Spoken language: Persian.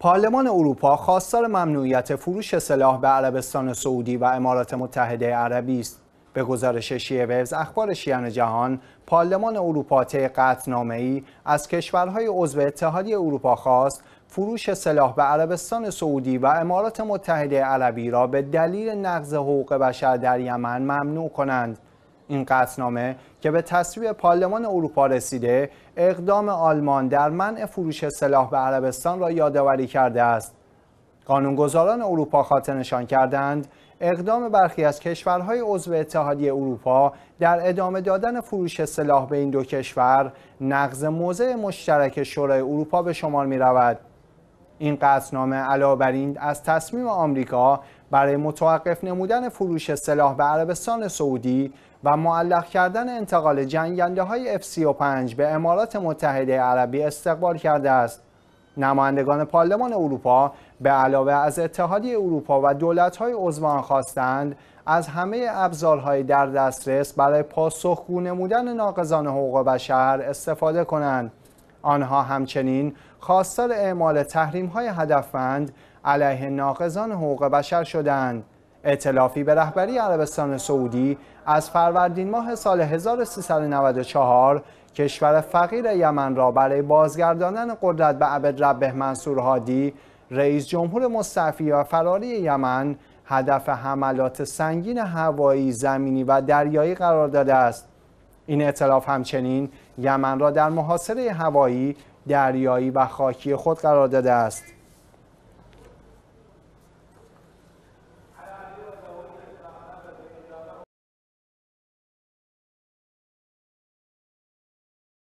پارلمان اروپا خواستار ممنوعیت فروش سلاح به عربستان سعودی و امارات متحده عربی است. به گزارش ویوز اخبار شیعن جهان پارلمان اروپا طی ای از کشورهای عضو اتحادیه اروپا خواست فروش سلاح به عربستان سعودی و امارات متحده عربی را به دلیل نقض حقوق بشر در یمن ممنوع کنند این قطنامه که به تصویب پارلمان اروپا رسیده اقدام آلمان در منع فروش سلاح به عربستان را یادآوری کرده است قانونگذاران اروپا خاطر نشان کردند اقدام برخی از کشورهای عضو اتحادیه اروپا در ادامه دادن فروش سلاح به این دو کشور نقض موضع مشترک شورای اروپا به شمار می این قطعنامه علاوه از تصمیم آمریکا برای متوقف نمودن فروش سلاح به عربستان سعودی و معلق کردن انتقال جنگنده های F-35 به امارات متحده عربی استقبال کرده است. نمایندگان پارلمان اروپا به علاوه از اتحادیه اروپا و دولت‌های عضوان خواستند از همه ابزارهای در دسترس برای پاسخگو نمودن ناقضان حقوق بشر استفاده کنند. آنها همچنین خواستار اعمال تحریم های هدفمند علیه ناقضان حقوق بشر شدند. اطلافی به رهبری عربستان سعودی از فروردین ماه سال 1394 کشور فقیر یمن را برای بازگرداندن قدرت به عبد ربه منصور هادی رئیس جمهور مصطفی و فراری یمن هدف حملات سنگین هوایی، زمینی و دریایی قرار داده است. این اطلاف همچنین یمن را در محاصره هوایی، دریایی و خاکی خود قرار داده است.